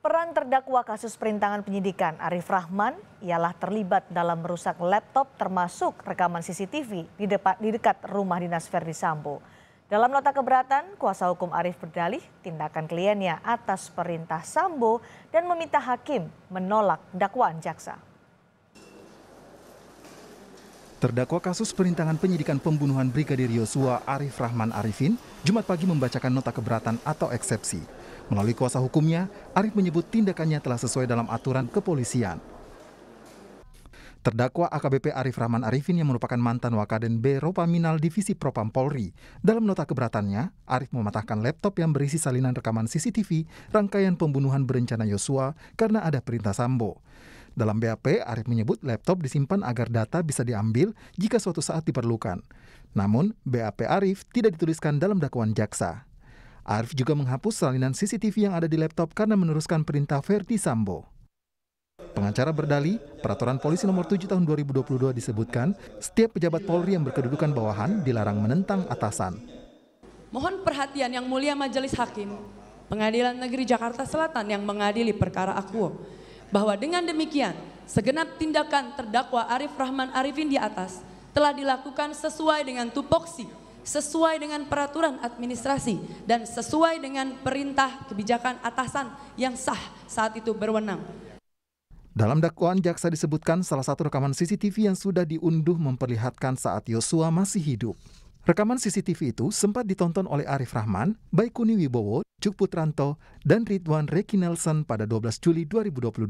Peran terdakwa kasus perintangan penyidikan Arif Rahman ialah terlibat dalam merusak laptop termasuk rekaman CCTV di, depan, di dekat rumah dinas Verdi Sambo. Dalam nota keberatan, kuasa hukum Arif berdalih tindakan kliennya atas perintah Sambo dan meminta hakim menolak dakwaan jaksa. Terdakwa kasus perintangan penyidikan pembunuhan Brigadir Yosua Arif Rahman Arifin, Jumat pagi membacakan nota keberatan atau eksepsi Melalui kuasa hukumnya, Arief menyebut tindakannya telah sesuai dalam aturan kepolisian. Terdakwa AKBP Arif Rahman Arifin yang merupakan mantan Wakaden B Ropaminal Divisi Propam Polri. Dalam nota keberatannya, Arif mematahkan laptop yang berisi salinan rekaman CCTV rangkaian pembunuhan berencana Yosua karena ada perintah Sambo. Dalam BAP, Arif menyebut laptop disimpan agar data bisa diambil jika suatu saat diperlukan. Namun, BAP Arif tidak dituliskan dalam dakwaan jaksa. Arief juga menghapus salinan CCTV yang ada di laptop karena meneruskan perintah Verdi Sambo. Pengacara berdali, peraturan polisi nomor 7 tahun 2022 disebutkan, setiap pejabat Polri yang berkedudukan bawahan dilarang menentang atasan. Mohon perhatian yang mulia Majelis Hakim, Pengadilan Negeri Jakarta Selatan yang mengadili perkara Akuo, bahwa dengan demikian segenap tindakan terdakwa Arif Rahman Arifin di atas telah dilakukan sesuai dengan tupoksi sesuai dengan peraturan administrasi dan sesuai dengan perintah kebijakan atasan yang sah saat itu berwenang. Dalam dakwaan jaksa disebutkan salah satu rekaman CCTV yang sudah diunduh memperlihatkan saat Yosua masih hidup. Rekaman CCTV itu sempat ditonton oleh Arif Rahman, Baikuni Wibowo, Cuk Putranto, dan Ridwan Reki Nelson pada 12 Juli 2022.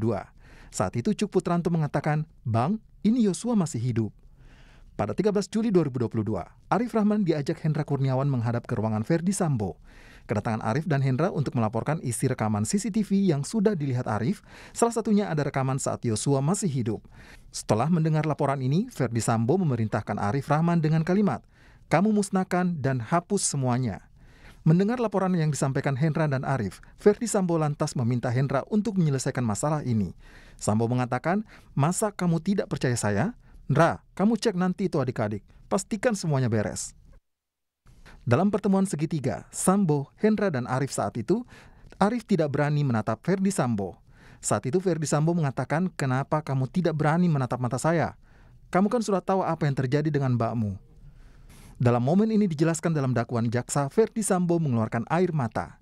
Saat itu Cuk Putranto mengatakan, Bang, ini Yosua masih hidup. Pada 13 Juli 2022, Arif Rahman diajak Hendra Kurniawan menghadap ke ruangan Verdi Sambo. Kedatangan Arif dan Hendra untuk melaporkan isi rekaman CCTV yang sudah dilihat Arif, salah satunya ada rekaman saat Yosua masih hidup. Setelah mendengar laporan ini, Verdi Sambo memerintahkan Arif Rahman dengan kalimat, "Kamu musnahkan dan hapus semuanya." Mendengar laporan yang disampaikan Hendra dan Arif, Verdi Sambo lantas meminta Hendra untuk menyelesaikan masalah ini. Sambo mengatakan, "Masa kamu tidak percaya saya? Ndra, kamu cek nanti itu adik-adik. Pastikan semuanya beres. Dalam pertemuan segitiga, Sambo, Hendra, dan Arif saat itu, Arif tidak berani menatap Ferdi Sambo. Saat itu Ferdi Sambo mengatakan, kenapa kamu tidak berani menatap mata saya? Kamu kan sudah tahu apa yang terjadi dengan mbakmu. Dalam momen ini dijelaskan dalam dakwaan jaksa, Ferdi Sambo mengeluarkan air mata.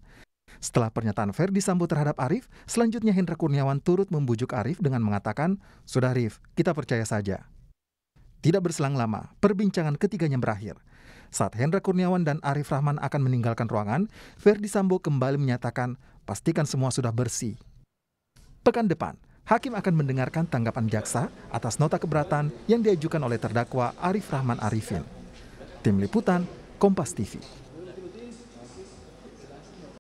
Setelah pernyataan Ferdi Sambo terhadap Arif, selanjutnya Hendra Kurniawan turut membujuk Arif dengan mengatakan, Sudah Arif, kita percaya saja. Tidak berselang lama, perbincangan ketiganya berakhir. Saat Hendra Kurniawan dan Arif Rahman akan meninggalkan ruangan, Verdi Sambo kembali menyatakan, pastikan semua sudah bersih. Pekan depan, Hakim akan mendengarkan tanggapan jaksa atas nota keberatan yang diajukan oleh terdakwa Arif Rahman Arifin. Tim Liputan, Kompas TV.